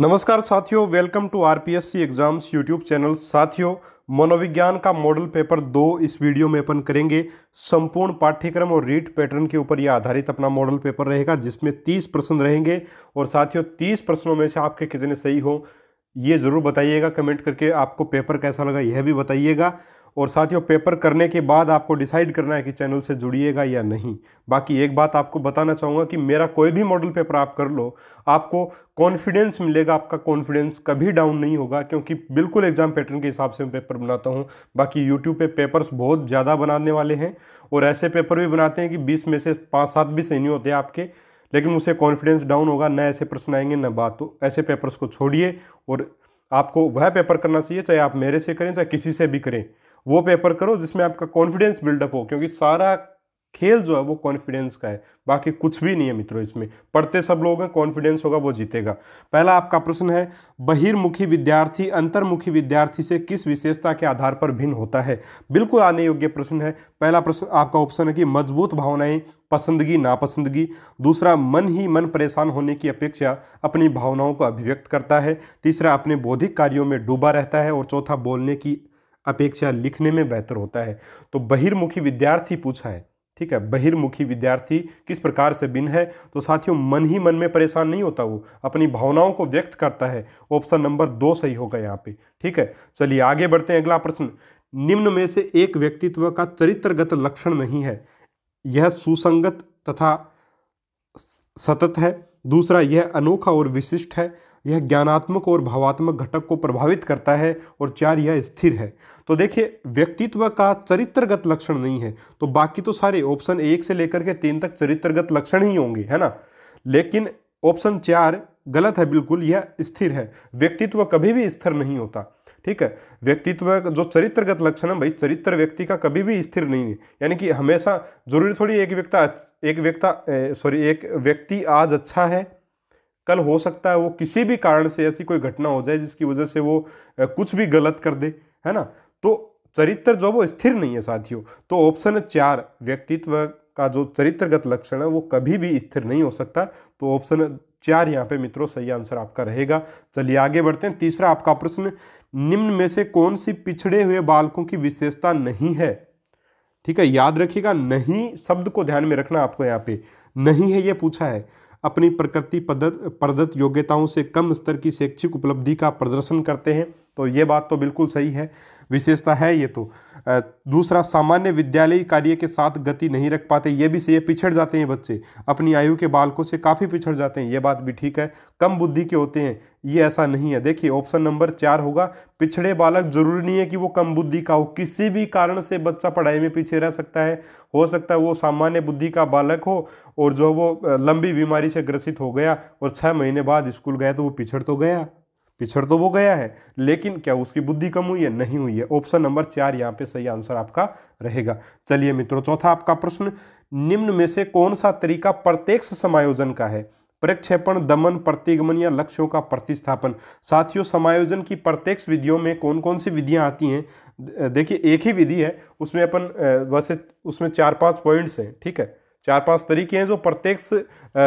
नमस्कार साथियों welcome to RPSC exams YouTube channel साथियों मनोविज्ञान का मॉडल पेपर दो इस वीडियो में अपन करेंगे संपूर्ण पाठ्यक्रम और रीट पैटर्न के ऊपर यह आधारित अपना मॉडल पेपर रहेगा जिसमें 30 प्रश्न रहेंगे और साथियों 30 प्रश्नों में से आपके कितने सही हो ये ज़रूर बताइएगा कमेंट करके आपको पेपर कैसा लगा यह भी बताइएगा और साथियों पेपर करने के बाद आपको डिसाइड करना है कि चैनल से जुड़िएगा या नहीं बाकी एक बात आपको बताना चाहूँगा कि मेरा कोई भी मॉडल पेपर आप कर लो आपको कॉन्फिडेंस मिलेगा आपका कॉन्फिडेंस कभी डाउन नहीं होगा क्योंकि बिल्कुल एग्जाम पैटर्न के हिसाब से मैं पेपर बनाता हूँ बाकी यूट्यूब पे पेपर्स बहुत ज़्यादा बनाने वाले हैं और ऐसे पेपर भी बनाते हैं कि बीस में से पाँच सात भी सही नहीं होते आपके लेकिन उससे कॉन्फिडेंस डाउन होगा न ऐसे प्रश्न आएंगे न बात तो ऐसे पेपर्स को छोड़िए और आपको वह पेपर करना चाहिए चाहे आप मेरे से करें चाहे किसी से भी करें वो पेपर करो जिसमें आपका कॉन्फिडेंस बिल्डअप हो क्योंकि सारा खेल जो है वो कॉन्फिडेंस का है बाकी कुछ भी नहीं है मित्रों इसमें पढ़ते सब लोग हैं कॉन्फिडेंस होगा वो जीतेगा पहला आपका प्रश्न है बहिर्मुखी विद्यार्थी अंतर्मुखी विद्यार्थी से किस विशेषता के आधार पर भिन्न होता है बिल्कुल आने योग्य प्रश्न है पहला प्रश्न आपका ऑप्शन है कि मजबूत भावनाएं पसंदगी नापसंदगी दूसरा मन ही मन परेशान होने की अपेक्षा अपनी भावनाओं को अभिव्यक्त करता है तीसरा अपने बौद्धिक कार्यों में डूबा रहता है और चौथा बोलने की अपेक्षा लिखने में बेहतर होता है तो बहिर्मुखी विद्यार्थी पूछा है ठीक है बहिर्मुखी विद्यार्थी किस प्रकार से भिन्न है तो साथियों मन ही मन में परेशान नहीं होता वो अपनी भावनाओं को व्यक्त करता है ऑप्शन नंबर दो सही होगा यहाँ पे ठीक है चलिए आगे बढ़ते हैं अगला प्रश्न निम्न में से एक व्यक्तित्व का चरित्रगत लक्षण नहीं है यह सुसंगत तथा सतत है दूसरा यह अनोखा और विशिष्ट है यह ज्ञानात्मक और भावात्मक घटक को प्रभावित करता है और चार यह स्थिर है तो देखिए व्यक्तित्व का चरित्रगत लक्षण नहीं है तो बाकी तो सारे ऑप्शन एक से लेकर के तीन तक चरित्रगत लक्षण ही होंगे है ना लेकिन ऑप्शन चार गलत है बिल्कुल यह स्थिर है व्यक्तित्व कभी भी स्थिर नहीं होता ठीक है व्यक्तित्व का जो चरित्रगत लक्षण है भाई चरित्र व्यक्ति का कभी भी स्थिर नहीं है यानी कि हमेशा जरूरी थोड़ी एक व्यक्ता एक व्यक्ता सॉरी एक व्यक्ति आज अच्छा है कल हो सकता है वो किसी भी कारण से ऐसी कोई घटना हो जाए जिसकी वजह से वो कुछ भी गलत कर दे है ना तो चरित्र जो वो स्थिर नहीं है साथियों तो ऑप्शन चार व्यक्तित्व का जो चरित्रगत लक्षण है वो कभी भी स्थिर नहीं हो सकता तो ऑप्शन चार यहाँ पे मित्रों सही आंसर आपका रहेगा चलिए आगे बढ़ते हैं तीसरा आपका प्रश्न निम्न में से कौन सी पिछड़े हुए बालकों की विशेषता नहीं है ठीक है याद रखिएगा नहीं शब्द को ध्यान में रखना आपको यहाँ पे नहीं है ये पूछा है अपनी प्रकृति पद्धत प्रदत्त योग्यताओं से कम स्तर की शैक्षिक उपलब्धि का प्रदर्शन करते हैं तो ये बात तो बिल्कुल सही है विशेषता है ये तो दूसरा सामान्य विद्यालयी कार्य के साथ गति नहीं रख पाते ये भी सही पिछड़ जाते हैं बच्चे अपनी आयु के बालकों से काफ़ी पिछड़ जाते हैं ये बात भी ठीक है कम बुद्धि के होते हैं ये ऐसा नहीं है देखिए ऑप्शन नंबर चार होगा पिछड़े बालक जरूरी नहीं है कि वो कम बुद्धि का हो किसी भी कारण से बच्चा पढ़ाई में पीछे रह सकता है हो सकता है वो सामान्य बुद्धि का बालक हो और जो वो लंबी बीमारी से ग्रसित हो गया और छः महीने बाद स्कूल गया तो वो पिछड़ तो गया पिछड़ तो वो गया है लेकिन क्या उसकी बुद्धि कम हुई है नहीं हुई है ऑप्शन नंबर चार यहाँ पे सही आंसर आपका रहेगा चलिए मित्रों चौथा आपका प्रश्न निम्न में से कौन सा तरीका प्रत्यक्ष समायोजन का है प्रक्षेपण दमन प्रतिगमन या लक्ष्यों का प्रतिस्थापन साथियों समायोजन की प्रत्यक्ष विधियों में कौन कौन सी विधियां आती हैं देखिए एक ही विधि है उसमें अपन वैसे उसमें चार पांच पॉइंट्स हैं ठीक है चार पांच तरीके हैं जो प्रत्यक्ष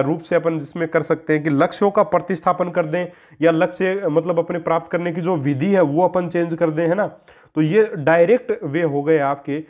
रूप से अपन जिसमें कर सकते हैं कि लक्ष्यों का प्रतिस्थापन कर दें या लक्ष्य मतलब अपने प्राप्त करने की जो विधि है वो अपन चेंज कर दें है ना तो ये डायरेक्ट वे हो गए आपके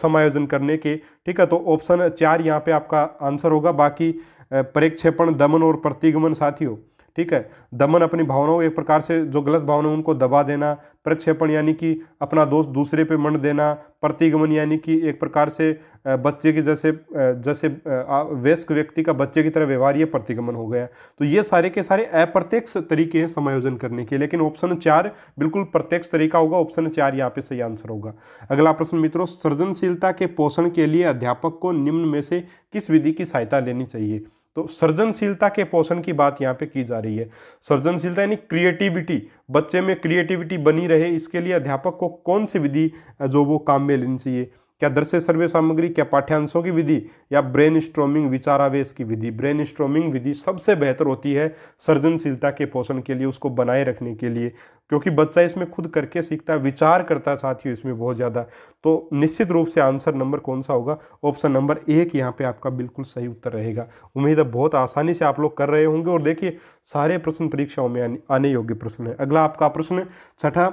समायोजन करने के ठीक है तो ऑप्शन चार यहाँ पे आपका आंसर होगा बाकी प्रक्षेपण दमन और प्रतिगमन साथियों ठीक है दमन अपनी भावनाओं एक प्रकार से जो गलत भावना उनको दबा देना प्रक्षेपण यानी कि अपना दोस्त दूसरे पे मंड देना प्रतिगमन यानी कि एक प्रकार से बच्चे की जैसे जैसे वयस्क व्यक्ति का बच्चे की तरह व्यवहार ये प्रतिगमन हो गया तो ये सारे के सारे अप्रत्यक्ष तरीके हैं समायोजन करने के लेकिन ऑप्शन चार बिल्कुल प्रत्यक्ष तरीका होगा ऑप्शन चार यहाँ पे सही आंसर होगा अगला प्रश्न मित्रों सृजनशीलता के पोषण के लिए अध्यापक को निम्न में से किस विधि की सहायता लेनी चाहिए तो सृजनशीलता के पोषण की बात यहाँ पे की जा रही है सृजनशीलता यानी क्रिएटिविटी बच्चे में क्रिएटिविटी बनी रहे इसके लिए अध्यापक को कौन सी विधि जो वो काम में लेनी चाहिए क्या दृश्य सर्वे सामग्री क्या पाठ्यांशों की विधि या ब्रेन स्ट्रोमिंग विचारावेश की विधि ब्रेन स्ट्रोमिंग विधि सबसे बेहतर होती है सृजनशीलता के पोषण के लिए उसको बनाए रखने के लिए क्योंकि बच्चा इसमें खुद करके सीखता है विचार करता है साथियों इसमें बहुत ज़्यादा तो निश्चित रूप से आंसर नंबर कौन सा होगा ऑप्शन नंबर एक यहाँ पे आपका बिल्कुल सही उत्तर रहेगा उम्मीद है बहुत आसानी से आप लोग कर रहे होंगे और देखिए सारे प्रश्न परीक्षाओं में आने योग्य प्रश्न है अगला आपका प्रश्न छठा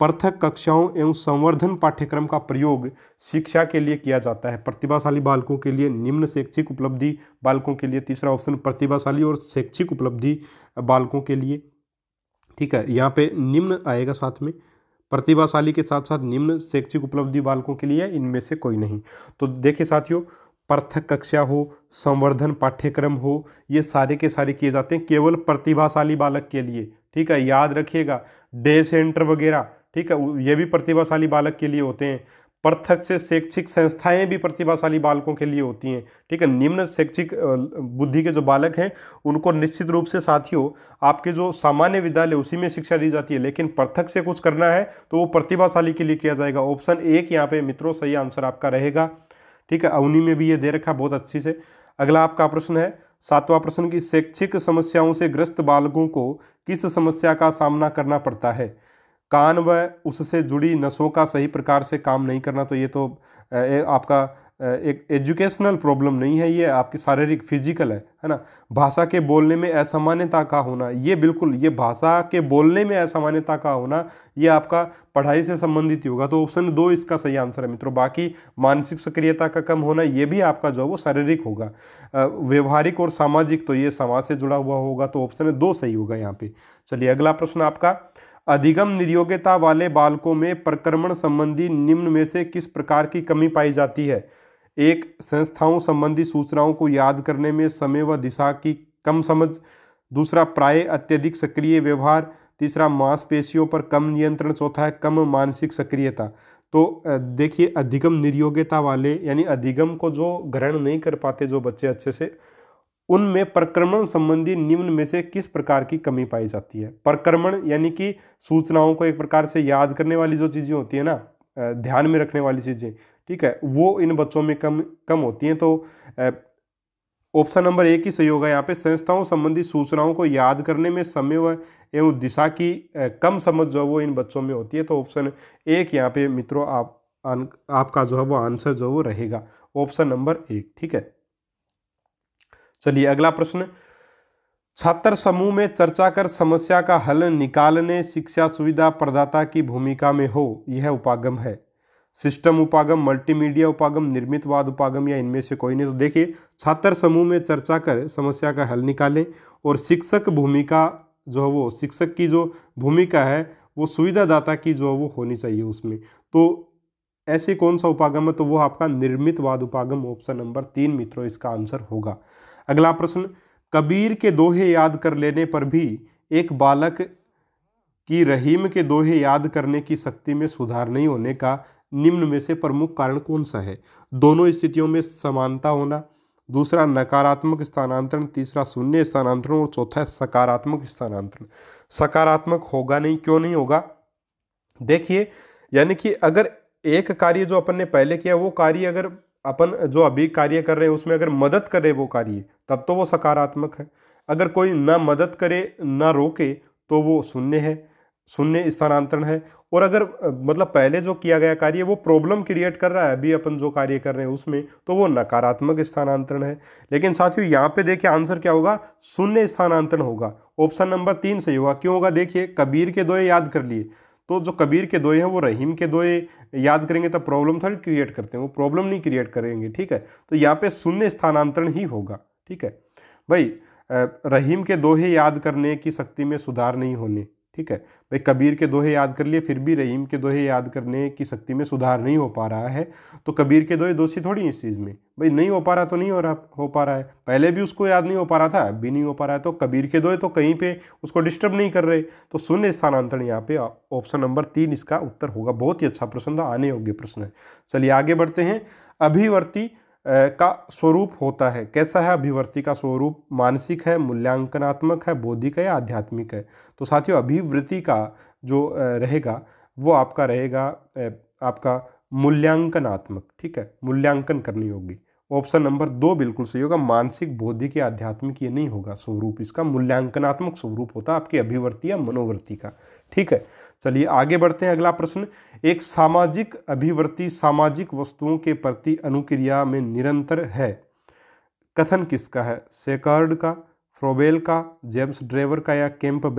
पृथक कक्षाओं एवं संवर्धन पाठ्यक्रम का प्रयोग शिक्षा के लिए किया जाता है प्रतिभाशाली बालकों के लिए निम्न शैक्षिक उपलब्धि बालकों के लिए तीसरा ऑप्शन प्रतिभाशाली और शैक्षिक उपलब्धि बालकों के लिए ठीक है यहाँ पे निम्न आएगा साथ में प्रतिभाशाली के साथ साथ निम्न शैक्षिक उपलब्धि बालकों के लिए इनमें से कोई नहीं तो देखिए साथियों पृथक कक्षा हो संवर्धन पाठ्यक्रम हो ये सारे के सारे किए जाते हैं केवल प्रतिभाशाली बालक के लिए ठीक है याद रखिएगा डे सेंटर वगैरह ठीक है ये भी प्रतिभाशाली बालक के लिए होते हैं पृथक से शैक्षिक संस्थाएं भी प्रतिभाशाली बालकों के लिए होती हैं ठीक है निम्न शैक्षिक बुद्धि के जो बालक हैं उनको निश्चित रूप से साथियों आपके जो सामान्य विद्यालय उसी में शिक्षा दी जाती है लेकिन पृथक से कुछ करना है तो वो प्रतिभाशाली के लिए किया जाएगा ऑप्शन एक यहाँ पे मित्रों सही आंसर आपका रहेगा ठीक है अवनी में भी ये दे रखा बहुत अच्छी से अगला आपका प्रश्न है सातवां प्रश्न की शैक्षिक समस्याओं से ग्रस्त बालकों को किस समस्या का सामना करना पड़ता है कान व उससे जुड़ी नसों का सही प्रकार से काम नहीं करना तो ये तो आपका एक एजुकेशनल प्रॉब्लम नहीं है ये आपकी शारीरिक फिजिकल है है ना भाषा के बोलने में असामान्यता का होना ये बिल्कुल ये भाषा के बोलने में असामान्यता का होना ये आपका पढ़ाई से संबंधित ही होगा तो ऑप्शन दो इसका सही आंसर है मित्रों बाकी मानसिक सक्रियता का कम होना ये भी आपका जो है वो शारीरिक होगा व्यवहारिक और सामाजिक तो ये समाज से जुड़ा हुआ होगा तो ऑप्शन दो सही होगा यहाँ पे चलिए अगला प्रश्न आपका अधिगम निर्योग्यता वाले बालकों में प्रक्रमण संबंधी निम्न में से किस प्रकार की कमी पाई जाती है एक संस्थाओं संबंधी सूचनाओं को याद करने में समय व दिशा की कम समझ दूसरा प्राय अत्यधिक सक्रिय व्यवहार तीसरा मांसपेशियों पर कम नियंत्रण चौथा है कम मानसिक सक्रियता तो देखिए अधिगम निर्योग्यता वाले यानी अधिगम को जो ग्रहण नहीं कर पाते जो बच्चे अच्छे से उनमें प्रक्रमण संबंधी निम्न में से किस प्रकार की कमी पाई जाती है परक्रमण यानी कि सूचनाओं को एक प्रकार से याद करने वाली जो चीज़ें होती है ना ध्यान में रखने वाली चीज़ें ठीक है वो इन बच्चों में कम कम होती हैं तो ऑप्शन नंबर एक ही सही होगा यहाँ पे संस्थाओं संबंधी सूचनाओं को याद करने में समय व एवं दिशा की कम समझ जो है वो इन बच्चों में होती है तो ऑप्शन एक यहाँ पे मित्रों आप आपका जो है वो आंसर जो है वो रहेगा ऑप्शन नंबर एक ठीक है चलिए अगला प्रश्न छात्र समूह में चर्चा कर समस्या का हल निकालने शिक्षा सुविधा प्रदाता की भूमिका में हो यह उपागम है सिस्टम उपागम मल्टीमीडिया उपागम निर्मितवाद उपागम या इनमें से कोई नहीं तो देखिए छात्र समूह में चर्चा कर समस्या का हल निकालें और शिक्षक भूमिका जो है वो शिक्षक की जो भूमिका है वो सुविधादाता की जो है वो होनी चाहिए उसमें तो ऐसे कौन सा उपागम है तो वो आपका निर्मितवाद उपागम ऑप्शन नंबर तीन मित्रों इसका आंसर होगा अगला प्रश्न कबीर के दोहे याद कर लेने पर भी एक बालक की रहीम के दोहे याद करने की शक्ति में सुधार नहीं होने का निम्न में से प्रमुख कारण कौन सा है दोनों स्थितियों में समानता होना दूसरा नकारात्मक स्थानांतरण तीसरा शून्य स्थानांतरण और चौथा है सकारात्मक स्थानांतरण सकारात्मक होगा नहीं क्यों नहीं होगा देखिए यानी कि अगर एक कार्य जो अपन ने पहले किया वो कार्य अगर अपन जो अभी कार्य कर रहे हैं उसमें अगर मदद करे वो कार्य तब तो वो सकारात्मक है अगर कोई ना मदद करे ना रोके तो वो शून्य है शून्य स्थानांतरण है और अगर मतलब पहले जो किया गया कार्य वो प्रॉब्लम क्रिएट कर रहा है अभी अपन जो कार्य कर रहे हैं उसमें तो वो नकारात्मक स्थानांतरण है लेकिन साथियों यहाँ पे देखिए आंसर क्या होगा शून्य स्थानांतरण होगा ऑप्शन नंबर तीन सही होगा क्यों होगा देखिए कबीर के दोए याद कर लिए तो जो कबीर के दोए हैं वो रहीम के दोए याद करेंगे तब प्रॉब्लम थोड़ी क्रिएट करते हैं वो प्रॉब्लम नहीं क्रिएट करेंगे ठीक है तो यहाँ पे शून्य स्थानांतरण ही होगा ठीक है भाई रहीम के दोहे याद करने की शक्ति में सुधार नहीं होने ठीक है भाई कबीर के दोहे याद कर लिए फिर भी रहीम के दोहे याद करने की शक्ति में सुधार नहीं हो पा रहा है तो कबीर के दोहे दोषी थोड़ी इस चीज़ में भाई नहीं हो पा रहा तो नहीं हो रहा हो पा रहा है पहले भी उसको याद नहीं हो पा रहा था अब भी नहीं हो पा रहा है तो कबीर के दोहे तो कहीं पे उसको डिस्टर्ब नहीं कर रहे तो शून्य स्थानांतरण यहाँ पे ऑप्शन नंबर तीन इसका उत्तर होगा बहुत ही अच्छा प्रश्न था आने योग्य प्रश्न है चलिए आगे बढ़ते हैं अभिवर्ती का स्वरूप होता है कैसा है अभिवृत्ति का स्वरूप मानसिक है मूल्यांकनात्मक है बौद्धिक है या आध्यात्मिक है तो साथियों अभिवृत्ति का जो रहेगा वो आपका रहेगा आपका मूल्यांकनात्मक ठीक है मूल्यांकन करनी होगी ऑप्शन नंबर दो बिल्कुल सही होगा मानसिक बौद्धिक या आध्यात्मिक ये नहीं होगा स्वरूप इसका मूल्यांकनात्मक स्वरूप होता है आपकी अभिवृत्ति या मनोवृत्ति का ठीक है चलिए आगे बढ़ते हैं अगला प्रश्न एक सामाजिक अभिवृत्ति सामाजिक वस्तुओं के प्रति अनुक्रिया में निरंतर है कथन किसका है सेकर्ड का फ्रोबेल का जेम्स ड्रेवर का या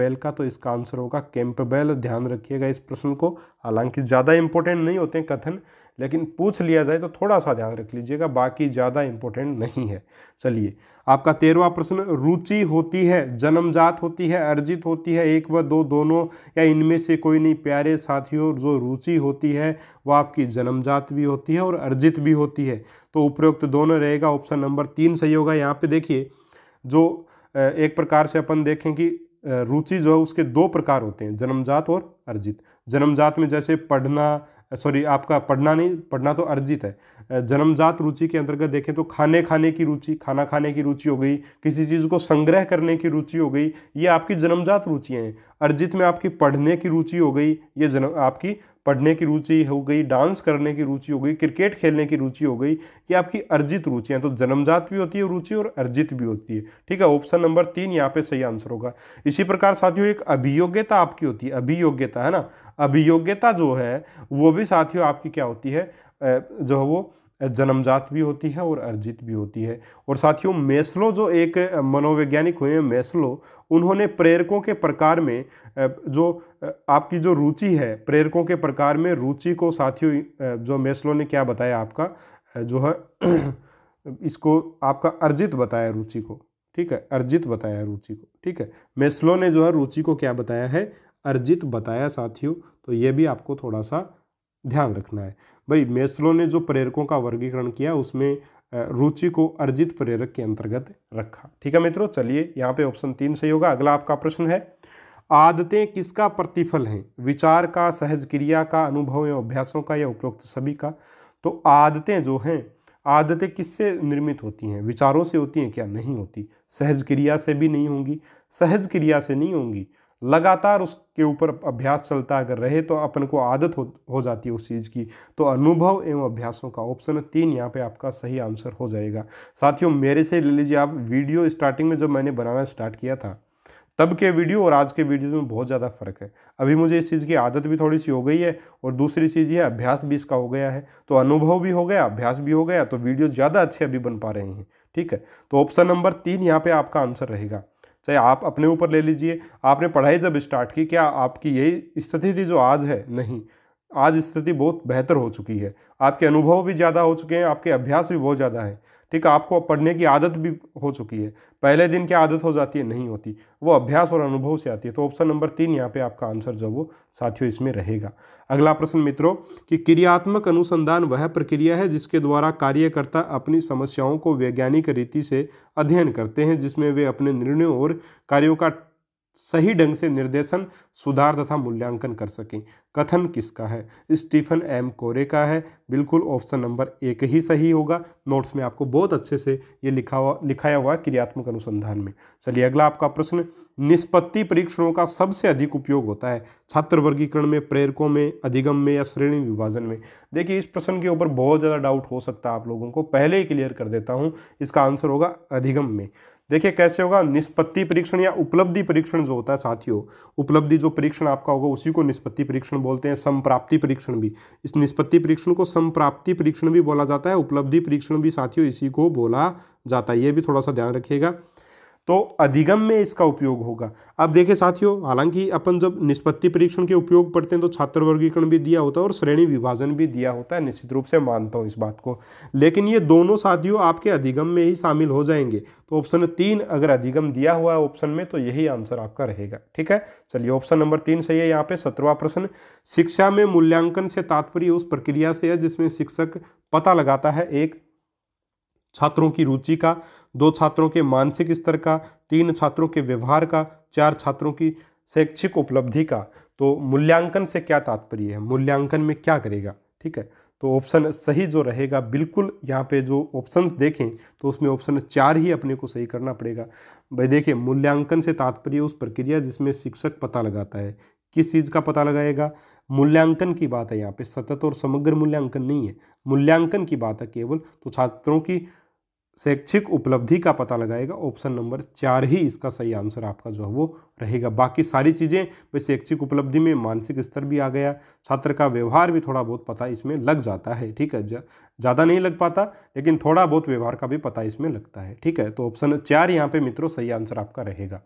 बेल का तो इसका आंसर होगा कैंप बेल ध्यान रखिएगा इस प्रश्न को हालांकि ज़्यादा इंपॉर्टेंट नहीं होते हैं कथन लेकिन पूछ लिया जाए तो थोड़ा सा ध्यान रख लीजिएगा बाकी ज़्यादा इंपॉर्टेंट नहीं है चलिए आपका तेरहवा प्रश्न रुचि होती है जन्मजात होती है अर्जित होती है एक व दो दोनों या इनमें से कोई नहीं प्यारे साथियों जो रुचि होती है वो आपकी जन्मजात भी होती है और अर्जित भी होती है तो उपयुक्त दोनों रहेगा ऑप्शन नंबर तीन सही होगा यहाँ पर देखिए जो एक प्रकार से अपन देखें कि रुचि जो है उसके दो प्रकार होते हैं जन्मजात और अर्जित जन्मजात में जैसे पढ़ना सॉरी आपका पढ़ना नहीं पढ़ना तो अर्जित है जन्मजात रुचि के अंतर्गत देखें तो खाने खाने की रुचि खाना खाने की रुचि हो गई किसी चीज़ को संग्रह करने की रुचि हो गई ये आपकी जन्मजात रुचियाँ हैं अर्जित में आपकी पढ़ने की रुचि हो गई ये जन्म आपकी पढ़ने की रुचि हो गई डांस करने की रुचि हो गई क्रिकेट खेलने की रुचि हो गई ये आपकी अर्जित रुचियाँ तो जन्मजात भी होती है रुचि और अर्जित भी होती है ठीक है ऑप्शन नंबर तीन यहाँ पे सही आंसर होगा इसी प्रकार साथियों एक अभियोग्यता आपकी होती है अभियोग्यता है ना अभियोग्यता जो है वो भी साथियों आपकी क्या होती है जो है वो जन्मजात भी होती है और अर्जित भी होती है और साथियों मेस्लो जो एक मनोवैज्ञानिक हुए हैं मेस्लो उन्होंने प्रेरकों के प्रकार में जो आपकी जो रुचि है प्रेरकों के प्रकार में रुचि को साथियों जो मेस्लो ने क्या बताया आपका जो है इसको आपका अर्जित बताया रुचि को ठीक है अर्जित बताया रुचि को ठीक है मेस्लो ने जो है रुचि को क्या बताया है अर्जित बताया साथियों तो ये भी आपको थोड़ा सा ध्यान रखना है भाई मेसलो ने जो प्रेरकों का वर्गीकरण किया उसमें रुचि को अर्जित प्रेरक के अंतर्गत रखा ठीक है मित्रों चलिए यहाँ पे ऑप्शन तीन सही होगा अगला आपका प्रश्न है आदतें किसका प्रतिफल हैं विचार का सहज क्रिया का अनुभव या अभ्यासों का या उपरोक्त सभी का तो आदतें जो हैं आदतें किससे निर्मित होती हैं विचारों से होती हैं क्या नहीं होती सहज क्रिया से भी नहीं होंगी सहज क्रिया से नहीं होंगी लगातार उसके ऊपर अभ्यास चलता अगर रहे तो अपन को आदत हो हो जाती है उस चीज़ की तो अनुभव एवं अभ्यासों का ऑप्शन तीन यहाँ पे आपका सही आंसर हो जाएगा साथियों मेरे से ले लीजिए आप वीडियो स्टार्टिंग में जब मैंने बनाना स्टार्ट किया था तब के वीडियो और आज के वीडियो में बहुत ज़्यादा फ़र्क है अभी मुझे इस चीज़ की आदत भी थोड़ी सी हो गई है और दूसरी चीज़ ये अभ्यास भी इसका हो गया है तो अनुभव भी हो गया अभ्यास भी हो गया तो वीडियो ज़्यादा अच्छे अभी बन पा रहे हैं ठीक है तो ऑप्शन नंबर तीन यहाँ पर आपका आंसर रहेगा चाहे आप अपने ऊपर ले लीजिए आपने पढ़ाई जब स्टार्ट की क्या आपकी यही स्थिति थी जो आज है नहीं आज स्थिति बहुत बेहतर हो चुकी है आपके अनुभव भी ज़्यादा हो चुके हैं आपके अभ्यास भी बहुत ज़्यादा है ठीक है आपको पढ़ने की आदत भी हो चुकी है पहले दिन की आदत हो जाती है नहीं होती वो अभ्यास और अनुभव से आती है तो ऑप्शन नंबर तीन यहाँ पे आपका आंसर जो वो साथियों इसमें रहेगा अगला प्रश्न मित्रों कि क्रियात्मक अनुसंधान वह प्रक्रिया है जिसके द्वारा कार्यकर्ता अपनी समस्याओं को वैज्ञानिक रीति से अध्ययन करते हैं जिसमें वे अपने निर्णयों और कार्यों का सही ढंग से निर्देशन सुधार तथा मूल्यांकन कर सकें कथन किसका है स्टीफन एम कोरे का है बिल्कुल ऑप्शन नंबर एक ही सही होगा नोट्स में आपको बहुत अच्छे से ये लिखा हुआ लिखाया हुआ है क्रियात्मक अनुसंधान में चलिए अगला आपका प्रश्न निष्पत्ति परीक्षणों का सबसे अधिक उपयोग होता है छात्र वर्गीकरण में प्रेरकों में अधिगम में या श्रेणी विभाजन में देखिए इस प्रश्न के ऊपर बहुत ज़्यादा डाउट हो सकता है आप लोगों को पहले ही क्लियर कर देता हूँ इसका आंसर होगा अधिगम में देखिए कैसे होगा निष्पत्ति परीक्षण या उपलब्धि परीक्षण जो होता है साथियों उपलब्धि जो परीक्षण आपका होगा उसी को निष्पत्ति परीक्षण बोलते हैं संप्राप्ति परीक्षण भी इस निष्पत्ति परीक्षण को संप्राप्ति परीक्षण भी बोला जाता है उपलब्धि परीक्षण भी साथियों इसी को बोला जाता है ये भी थोड़ा सा ध्यान रखिएगा तो अधिगम में इसका उपयोग होगा अब देखें साथियों हालांकि अपन जब निष्पत्ति परीक्षण के उपयोग पढ़ते हैं तो छात्र वर्गीकरण भी दिया होता है और श्रेणी विभाजन भी दिया होता है निश्चित रूप से मानता हूँ इस बात को लेकिन ये दोनों साथियों आपके अधिगम में ही शामिल हो जाएंगे तो ऑप्शन तीन अगर अधिगम दिया हुआ है ऑप्शन में तो यही आंसर आपका रहेगा ठीक है चलिए ऑप्शन नंबर तीन सही है यहाँ पे सत्रवा प्रश्न शिक्षा में मूल्यांकन से तात्पर्य उस प्रक्रिया से है जिसमें शिक्षक पता लगाता है एक छात्रों की रुचि का दो छात्रों के मानसिक स्तर का तीन छात्रों के व्यवहार का चार छात्रों की शैक्षिक उपलब्धि का तो मूल्यांकन से क्या तात्पर्य है मूल्यांकन में क्या करेगा ठीक है तो ऑप्शन सही जो रहेगा बिल्कुल यहाँ पे जो ऑप्शंस देखें तो उसमें ऑप्शन चार ही अपने को सही करना पड़ेगा भाई देखिए मूल्यांकन से तात्पर्य उस प्रक्रिया जिसमें शिक्षक पता लगाता है किस चीज़ का पता लगाएगा मूल्यांकन की बात है यहाँ पे सतत और समग्र मूल्यांकन नहीं है मूल्यांकन की बात है केवल तो छात्रों की शैक्षिक उपलब्धि का पता लगाएगा ऑप्शन नंबर चार ही इसका सही आंसर आपका जो है वो रहेगा बाकी सारी चीज़ें भाई शैक्षिक उपलब्धि में मानसिक स्तर भी आ गया छात्र का व्यवहार भी थोड़ा बहुत पता इसमें लग जाता है ठीक है ज़्यादा नहीं लग पाता लेकिन थोड़ा बहुत व्यवहार का भी पता इसमें लगता है ठीक है तो ऑप्शन चार यहाँ पर मित्रों सही आंसर आपका रहेगा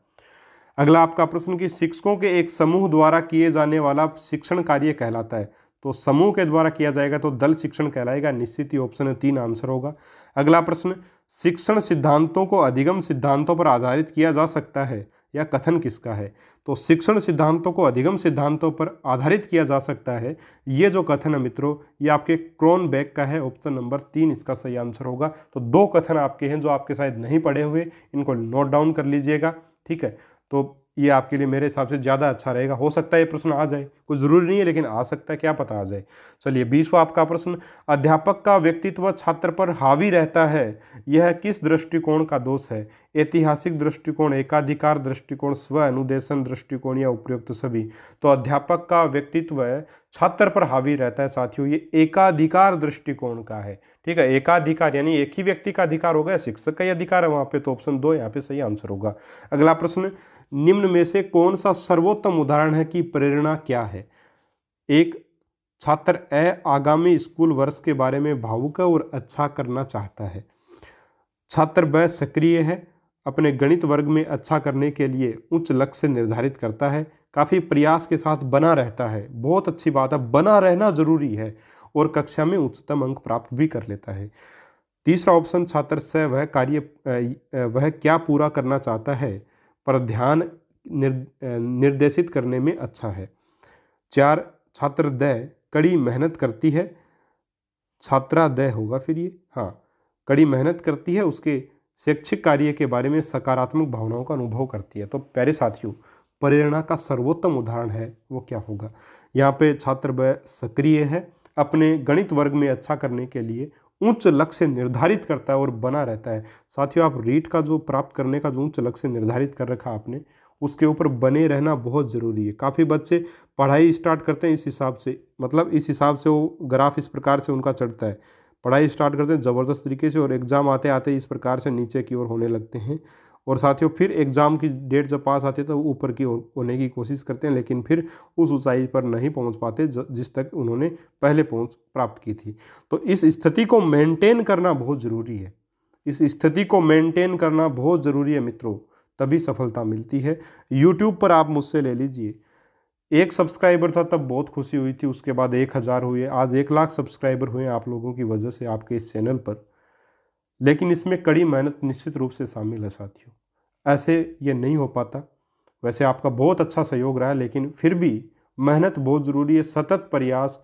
अगला आपका प्रश्न कि शिक्षकों के एक समूह द्वारा किए जाने वाला शिक्षण कार्य कहलाता है तो समूह के द्वारा किया जाएगा तो दल शिक्षण कहलाएगा निश्चित ही ऑप्शन तीन आंसर होगा अगला प्रश्न शिक्षण सिद्धांतों को अधिगम सिद्धांतों पर आधारित किया जा सकता है या कथन किसका है तो शिक्षण सिद्धांतों को अधिगम सिद्धांतों पर आधारित किया जा सकता है ये जो कथन है मित्रों ये आपके क्रोन बैग का है ऑप्शन नंबर तीन इसका सही आंसर होगा तो दो कथन आपके हैं जो आपके शायद नहीं पढ़े हुए इनको नोट डाउन कर लीजिएगा ठीक है तो ये आपके लिए मेरे हिसाब से ज़्यादा अच्छा रहेगा हो सकता है ये प्रश्न आ जाए कुछ ज़रूरी नहीं है लेकिन आ सकता है क्या पता आ जाए चलिए बीसवा आपका प्रश्न अध्यापक का व्यक्तित्व छात्र पर हावी रहता है यह किस दृष्टिकोण का दोष है ऐतिहासिक दृष्टिकोण एकाधिकार दृष्टिकोण स्व अनुदेशन दृष्टिकोण या उपयुक्त सभी तो अध्यापक का व्यक्तित्व छात्र पर हावी रहता है साथियों ये एकाधिकार दृष्टिकोण का है ठीक है एकाधिकार यानी एक ही व्यक्ति का अधिकार होगा शिक्षक का ही अधिकार है वहाँ पे तो ऑप्शन दो यहाँ पे सही आंसर होगा अगला प्रश्न निम्न में से कौन सा सर्वोत्तम उदाहरण है कि प्रेरणा क्या है एक छात्र ए आगामी स्कूल वर्ष के बारे में भावुक है और अच्छा करना चाहता है छात्र ब सक्रिय है अपने गणित वर्ग में अच्छा करने के लिए उच्च लक्ष्य निर्धारित करता है काफ़ी प्रयास के साथ बना रहता है बहुत अच्छी बात है बना रहना जरूरी है और कक्षा में उच्चतम अंक प्राप्त भी कर लेता है तीसरा ऑप्शन छात्र स वह कार्य वह क्या पूरा करना चाहता है पर ध्यान निर्देशित करने में अच्छा है चार छात्रदय कड़ी मेहनत करती है छात्रादय होगा फिर ये हाँ कड़ी मेहनत करती है उसके शैक्षिक कार्य के बारे में सकारात्मक भावनाओं का अनुभव करती है तो प्यारे साथियों प्रेरणा का सर्वोत्तम उदाहरण है वो क्या होगा यहाँ पे छात्र वह सक्रिय है अपने गणित वर्ग में अच्छा करने के लिए उच्च लक्ष्य निर्धारित करता है और बना रहता है साथियों आप रीट का जो प्राप्त करने का जो उच्च लक्ष्य निर्धारित कर रखा आपने उसके ऊपर बने रहना बहुत ज़रूरी है काफ़ी बच्चे पढ़ाई स्टार्ट करते हैं इस हिसाब से मतलब इस हिसाब से वो ग्राफ इस प्रकार से उनका चढ़ता है पढ़ाई स्टार्ट करते हैं ज़बरदस्त तरीके से और एग्ज़ाम आते आते इस प्रकार से नीचे की ओर होने लगते हैं और साथियों फिर एग्ज़ाम की डेट जब पास आती है तो वो ऊपर की ओर होने की कोशिश करते हैं लेकिन फिर उस ऊंचाई पर नहीं पहुंच पाते जिस तक उन्होंने पहले पहुंच प्राप्त की थी तो इस स्थिति को मेंटेन करना बहुत ज़रूरी है इस स्थिति को मेंटेन करना बहुत ज़रूरी है मित्रों तभी सफलता मिलती है यूट्यूब पर आप मुझसे ले लीजिए एक सब्सक्राइबर था तब बहुत खुशी हुई थी उसके बाद एक हज़ार हुए आज एक लाख सब्सक्राइबर हुए आप लोगों की वजह से आपके इस चैनल पर लेकिन इसमें कड़ी मेहनत निश्चित रूप से शामिल है साथियों ऐसे ये नहीं हो पाता वैसे आपका बहुत अच्छा सहयोग रहा है लेकिन फिर भी मेहनत बहुत ज़रूरी है सतत प्रयास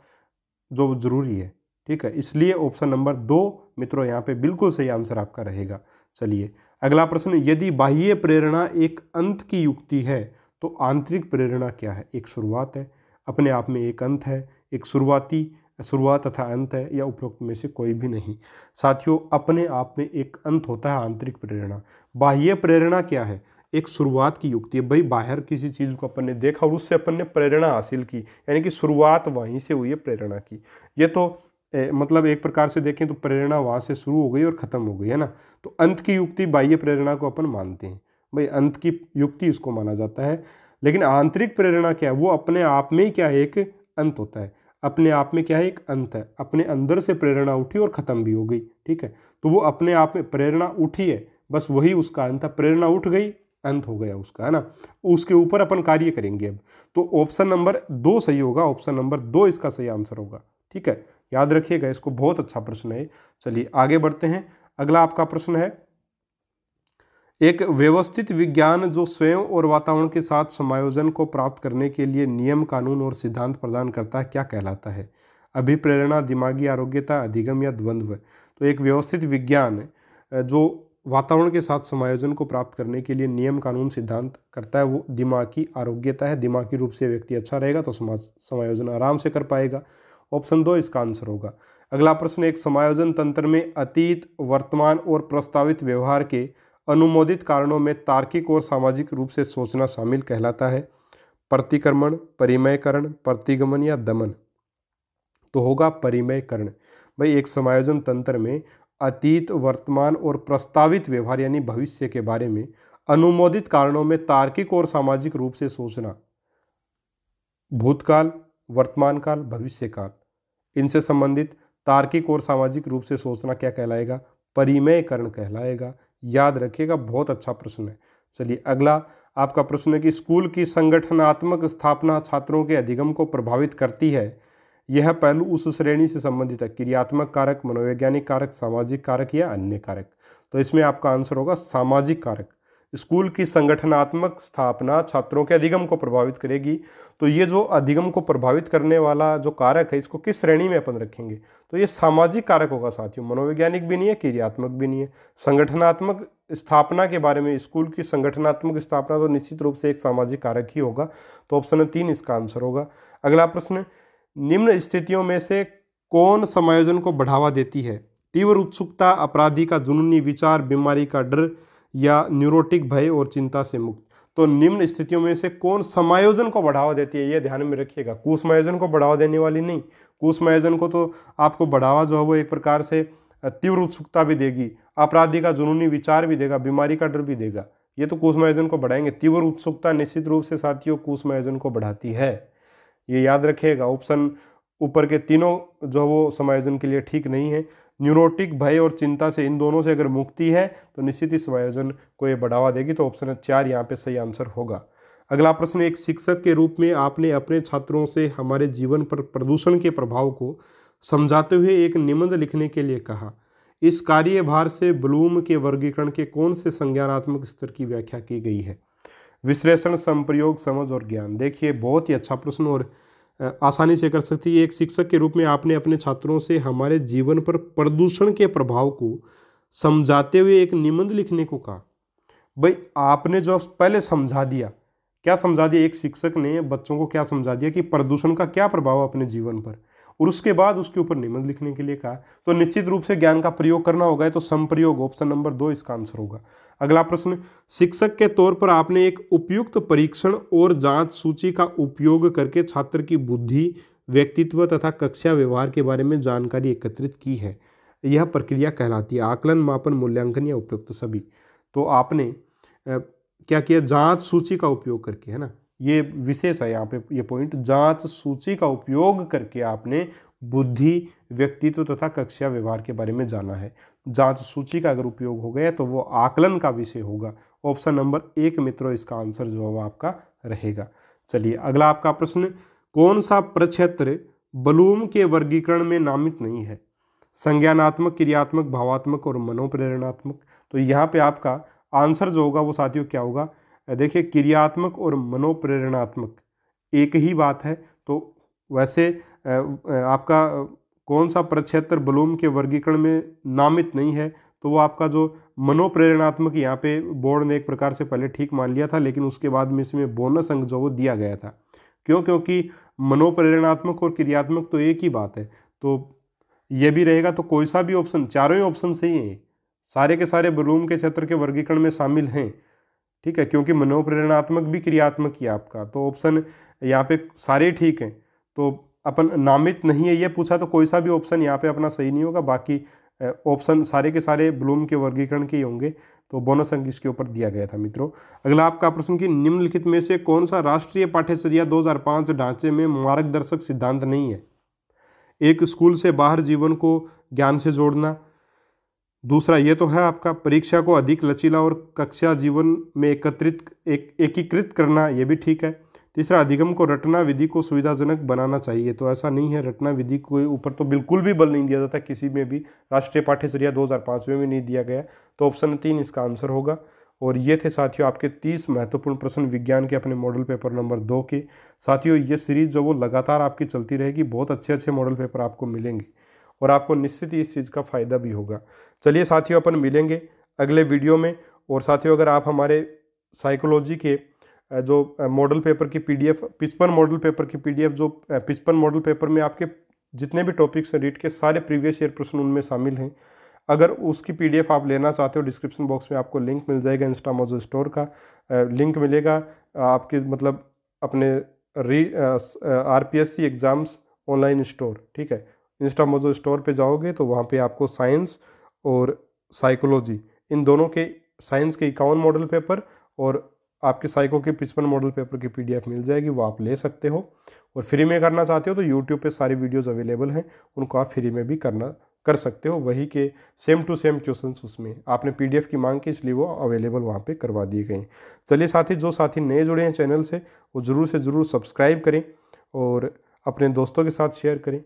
जो ज़रूरी है ठीक है इसलिए ऑप्शन नंबर दो मित्रों यहाँ पे बिल्कुल सही आंसर आपका रहेगा चलिए अगला प्रश्न यदि बाह्य प्रेरणा एक अंत की युक्ति है तो आंतरिक प्रेरणा क्या है एक शुरुआत है अपने आप में एक अंत है एक शुरुआती शुरुआत तथा अंत है या उपरोक्त में से कोई भी नहीं साथियों अपने आप में एक अंत होता है आंतरिक प्रेरणा बाह्य प्रेरणा क्या है एक शुरुआत की युक्ति है भाई बाहर किसी चीज़ को अपन ने देखा और उससे अपन ने प्रेरणा हासिल की यानी कि शुरुआत वहीं से हुई है प्रेरणा की ये तो ए, मतलब एक प्रकार से देखें तो प्रेरणा वहाँ से शुरू हो गई और ख़त्म हो गई है ना तो अंत की युक्ति बाह्य प्रेरणा को अपन मानते हैं भाई अंत की युक्ति इसको माना जाता है लेकिन आंतरिक प्रेरणा क्या है वो अपने आप में ही क्या है एक अंत होता है अपने आप में क्या है एक अंत है अपने अंदर से प्रेरणा उठी और ख़त्म भी हो गई ठीक है तो वो अपने आप में प्रेरणा उठी है बस वही उसका अंत है प्रेरणा उठ गई अंत हो गया उसका है ना उसके ऊपर अपन कार्य करेंगे अब तो ऑप्शन नंबर दो सही होगा ऑप्शन नंबर दो इसका सही आंसर होगा ठीक है याद रखिएगा इसको बहुत अच्छा प्रश्न है चलिए आगे बढ़ते हैं अगला आपका प्रश्न है एक व्यवस्थित विज्ञान जो स्वयं और वातावरण के साथ समायोजन को प्राप्त करने के लिए नियम कानून और सिद्धांत प्रदान करता है क्या कहलाता है अभिप्रेरणा दिमागी आरोग्यता अधिगम या द्वंद्व तो एक व्यवस्थित विज्ञान जो वातावरण के साथ समायोजन को प्राप्त करने के लिए नियम कानून सिद्धांत करता है वो दिमाग की आरोग्यता है दिमागी रूप से व्यक्ति अच्छा रहेगा तो समाज समायोजन आराम से कर पाएगा ऑप्शन दो इसका आंसर होगा अगला प्रश्न एक समायोजन तंत्र में अतीत वर्तमान और प्रस्तावित व्यवहार के अनुमोदित कारणों में तार्किक और सामाजिक रूप से सोचना शामिल कहलाता है प्रतिक्रमण परिमयकरण प्रतिगमन या दमन तो होगा परिमयकरण भाई एक समायोजन तंत्र में अतीत वर्तमान और प्रस्तावित व्यवहार यानी भविष्य के बारे में अनुमोदित कारणों में तार्किक और सामाजिक रूप से सोचना भूतकाल वर्तमान काल भविष्य काल इनसे संबंधित तार्किक और सामाजिक रूप से सोचना क्या कहलाएगा परिमयकरण कहलाएगा याद रखिएगा बहुत अच्छा प्रश्न है चलिए अगला आपका प्रश्न है कि स्कूल की संगठनात्मक स्थापना छात्रों के अधिगम को प्रभावित करती है यह पहलू उस श्रेणी से संबंधित है क्रियात्मक कारक मनोवैज्ञानिक कारक सामाजिक कारक या अन्य कारक तो इसमें आपका आंसर होगा सामाजिक कारक स्कूल की संगठनात्मक स्थापना छात्रों के अधिगम को प्रभावित करेगी तो ये जो अधिगम को प्रभावित करने वाला जो कारक है इसको किस श्रेणी में अपन रखेंगे तो ये सामाजिक कारक होगा साथियों मनोवैज्ञानिक भी नहीं है क्रियात्मक भी नहीं है संगठनात्मक स्थापना के बारे में स्कूल की संगठनात्मक स्थापना तो निश्चित रूप से एक सामाजिक कारक ही होगा तो ऑप्शन तीन इसका आंसर होगा अगला प्रश्न निम्न स्थितियों में से कौन समायोजन को बढ़ावा देती है तीव्र उत्सुकता अपराधी का जुनूनी विचार बीमारी का डर या न्यूरोटिक भय और चिंता से मुक्त तो निम्न स्थितियों में से कौन समायोजन को बढ़ावा देती है ये ध्यान में रखिएगा कुसमायोजन को बढ़ावा देने वाली नहीं कुसमायोजन को तो आपको बढ़ावा जो है वो एक प्रकार से तीव्र उत्सुकता भी देगी अपराधी का जुनूनी विचार भी देगा बीमारी का डर भी देगा ये तो कुसमायोजन को बढ़ाएंगे तीव्र उत्सुकता निश्चित रूप से साथियों कुसमायोजन को बढ़ाती है ये याद रखिएगा ऑप्शन ऊपर के तीनों जो वो समायोजन के लिए ठीक नहीं है न्यूरोटिक भय और चिंता से इन दोनों से अगर मुक्ति है तो निश्चित ही समायोजन को ये बढ़ावा देगी तो ऑप्शन चार यहाँ पे सही आंसर होगा अगला प्रश्न एक शिक्षक के रूप में आपने अपने छात्रों से हमारे जीवन पर प्रदूषण के प्रभाव को समझाते हुए एक निबंध लिखने के लिए कहा इस कार्यभार से ब्लूम के वर्गीकरण के कौन से संज्ञानात्मक स्तर की व्याख्या की गई है विश्लेषण संप्रयोग समझ और ज्ञान देखिए बहुत ही अच्छा प्रश्न और आसानी से कर सकती है एक शिक्षक के रूप में आपने अपने छात्रों से हमारे जीवन पर प्रदूषण के प्रभाव को समझाते हुए एक निबंध लिखने को कहा भाई आपने जो पहले समझा दिया क्या समझा दिया एक शिक्षक ने बच्चों को क्या समझा दिया कि प्रदूषण का क्या प्रभाव अपने जीवन पर और उसके बाद उसके ऊपर निबंध लिखने के लिए कहा तो निश्चित रूप से ज्ञान का प्रयोग करना होगा तो संप्रयोग ऑप्शन नंबर दो इसका आंसर होगा अगला प्रश्न शिक्षक के तौर पर आपने एक उपयुक्त परीक्षण और जांच सूची का उपयोग करके छात्र की बुद्धि व्यक्तित्व तथा कक्षा व्यवहार के बारे में जानकारी एकत्रित की है यह प्रक्रिया कहलाती है आकलन मापन मूल्यांकन या उपयुक्त सभी तो आपने क्या किया जांच सूची का उपयोग करके है ना ये विशेष है यहाँ पे ये पॉइंट जांच सूची का उपयोग करके आपने बुद्धि व्यक्तित्व तथा कक्षा व्यवहार के बारे में जाना है जांच सूची का अगर उपयोग हो गया तो वो आकलन का विषय होगा ऑप्शन नंबर एक मित्रों इसका आंसर जो वो आपका रहेगा चलिए अगला आपका प्रश्न कौन सा प्रक्षेत्र बलूम के वर्गीकरण में नामित नहीं है संज्ञानात्मक क्रियात्मक भावात्मक और मनोप्रेरणात्मक तो यहाँ पे आपका आंसर जो होगा वो साथियों क्या होगा देखिए क्रियात्मक और मनोप्रेरणात्मक एक ही बात है तो वैसे आपका कौन सा प्रक्षेत्र बलूम के वर्गीकरण में नामित नहीं है तो वो आपका जो मनोप्रेरणात्मक यहाँ पे बोर्ड ने एक प्रकार से पहले ठीक मान लिया था लेकिन उसके बाद में इसमें बोनस अंक जो वो दिया गया था क्यों क्योंकि मनोप्रेरणात्मक और क्रियात्मक तो एक ही बात है तो ये भी रहेगा तो कोई सा भी ऑप्शन चारों ही ऑप्शन सही हैं सारे के सारे ब्लूम के क्षेत्र के वर्गीकरण में शामिल हैं ठीक है क्योंकि मनोप्रेरणात्मक भी क्रियात्मक ही आपका तो ऑप्शन यहाँ पे सारे ठीक हैं तो अपन नामित नहीं है ये पूछा तो कोई सा भी ऑप्शन यहाँ पे अपना सही नहीं होगा बाकी ऑप्शन सारे के सारे ब्लूम के वर्गीकरण के ही होंगे तो बोनस अंक इसके ऊपर दिया गया था मित्रों अगला आपका प्रश्न कि निम्नलिखित में से कौन सा राष्ट्रीय पाठ्यचर्या दो ढांचे में मार्गदर्शक सिद्धांत नहीं है एक स्कूल से बाहर जीवन को ज्ञान से जोड़ना दूसरा ये तो है आपका परीक्षा को अधिक लचीला और कक्षा जीवन में एकत्रित एक एकीकृत करना ये भी ठीक है तीसरा अधिगम को रटना विधि को सुविधाजनक बनाना चाहिए तो ऐसा नहीं है रटना विधि के ऊपर तो बिल्कुल भी बल नहीं दिया जाता किसी में भी राष्ट्रीय पाठ्यचर्या 2005 में भी नहीं दिया गया तो ऑप्शन तीन इसका आंसर होगा और ये थे साथियों आपके तीस महत्वपूर्ण प्रश्न विज्ञान के अपने मॉडल पेपर नंबर दो के साथियों ये सीरीज़ जो वो लगातार आपकी चलती रहेगी बहुत अच्छे अच्छे मॉडल पेपर आपको मिलेंगे और आपको निश्चित ही इस चीज़ का फ़ायदा भी होगा चलिए साथियों अपन मिलेंगे अगले वीडियो में और साथियों अगर आप हमारे साइकोलॉजी के जो मॉडल पेपर की पीडीएफ पिचपन मॉडल पेपर की पीडीएफ जो पिचपन मॉडल पेपर में आपके जितने भी टॉपिक्स हैं रीट के सारे प्रीवियस ईयर प्रश्न उनमें शामिल हैं अगर उसकी पीडीएफ आप लेना चाहते हो डिस्क्रिप्शन बॉक्स में आपको लिंक मिल जाएगा इंस्टामोजो स्टोर का लिंक मिलेगा आपके मतलब अपने री आर एग्ज़ाम्स ऑनलाइन स्टोर ठीक है इंस्टा मोजो स्टोर पे जाओगे तो वहाँ पे आपको साइंस और साइकोलॉजी इन दोनों के साइंस के इक्यावन मॉडल पेपर और आपके साइको के पिचपन मॉडल पेपर की पीडीएफ मिल जाएगी वो आप ले सकते हो और फ्री में करना चाहते हो तो यूट्यूब पे सारी वीडियोस अवेलेबल हैं उनको आप फ्री में भी करना कर सकते हो वही के सेम टू सेम क्वेश्चन उसमें आपने पीडीएफ की मांग की इसलिए वो अवेलेबल वहाँ पे करवा दिए गए हैं चलिए साथी जो साथी नए जुड़े हैं चैनल से वो ज़रूर से ज़रूर सब्सक्राइब करें और अपने दोस्तों के साथ शेयर करें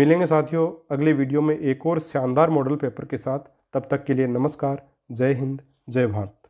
मिलेंगे साथियों अगले वीडियो में एक और शानदार मॉडल पेपर के साथ तब तक के लिए नमस्कार जय हिंद जय भारत